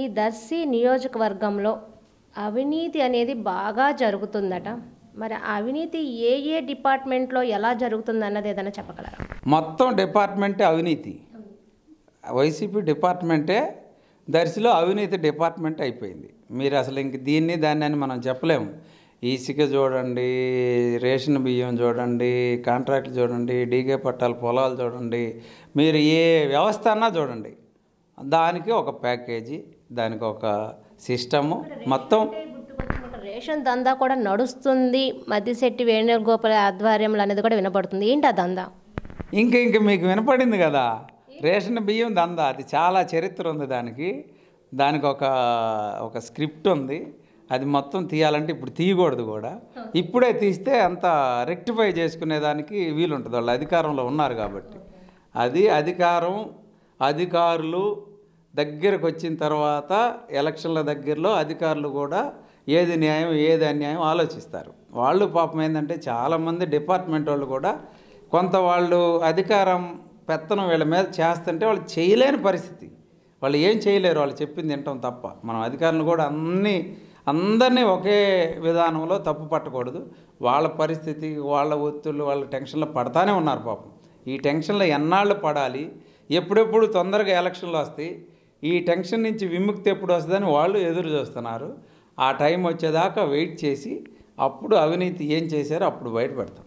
ఈ దర్శి నియోజకవర్గంలో అవినీతి అనేది బాగా జరుగుతుందట మరి అవినీతి ఏ ఏ డిపార్ట్మెంట్లో ఎలా జరుగుతుంది అన్నది ఏదైనా చెప్పగలరా మొత్తం డిపార్ట్మెంటే అవినీతి వైసీపీ డిపార్ట్మెంటే దర్శిలో అవినీతి డిపార్ట్మెంట్ అయిపోయింది మీరు అసలు ఇంక దీన్ని దాన్ని అని మనం చెప్పలేము ఈసిక చూడండి రేషన్ బియ్యం చూడండి కాంట్రాక్ట్లు చూడండి డీగే పట్టాలు పొలాలు చూడండి మీరు ఏ వ్యవస్థ అన్నా చూడండి దానికి ఒక ప్యాకేజీ దానికి ఒక సిస్టము మొత్తం రేషన్ దందా కూడా నడుస్తుంది మధ్యశెట్టి వేణుగోపాల ఆధ్వర్యంలో అనేది కూడా వినపడుతుంది ఏంటి ఆ దందా ఇంక ఇంక మీకు వినపడింది కదా రేషన్ బియ్యం దందా అది చాలా చరిత్ర ఉంది దానికి దానికి ఒక ఒక స్క్రిప్ట్ ఉంది అది మొత్తం తీయాలంటే ఇప్పుడు తీయకూడదు కూడా ఇప్పుడే తీస్తే అంత రెక్టిఫై చేసుకునేదానికి వీలుంటుంది వాళ్ళు అధికారంలో ఉన్నారు కాబట్టి అది అధికారం అధికారులు దగ్గరకు వచ్చిన తర్వాత ఎలక్షన్ల దగ్గరలో అధికారులు కూడా ఏది న్యాయం ఏది అన్యాయం ఆలోచిస్తారు వాళ్ళు పాపం ఏంటంటే చాలామంది డిపార్ట్మెంట్ వాళ్ళు కూడా కొంత వాళ్ళు అధికారం పెత్తనం వీళ్ళ మీద చేస్తుంటే వాళ్ళు చేయలేని పరిస్థితి వాళ్ళు ఏం చేయలేరు వాళ్ళు చెప్పింది తింటాం తప్ప మనం అధికారులు కూడా అన్నీ అందరినీ ఒకే విధానంలో తప్పు పట్టకూడదు వాళ్ళ పరిస్థితి వాళ్ళ ఒత్తులు వాళ్ళ టెన్షన్లో పడతానే ఉన్నారు పాపం ఈ టెన్షన్లో ఎన్నాళ్ళు పడాలి ఎప్పుడెప్పుడు తొందరగా ఎలక్షన్లు వస్తాయి ఈ టెన్షన్ నుంచి విముక్తి ఎప్పుడు వస్తుందని వాళ్ళు ఎదురు చూస్తున్నారు ఆ టైం వచ్చేదాకా వెయిట్ చేసి అప్పుడు అవినీతి ఏం చేశారో అప్పుడు బయటపెడతాం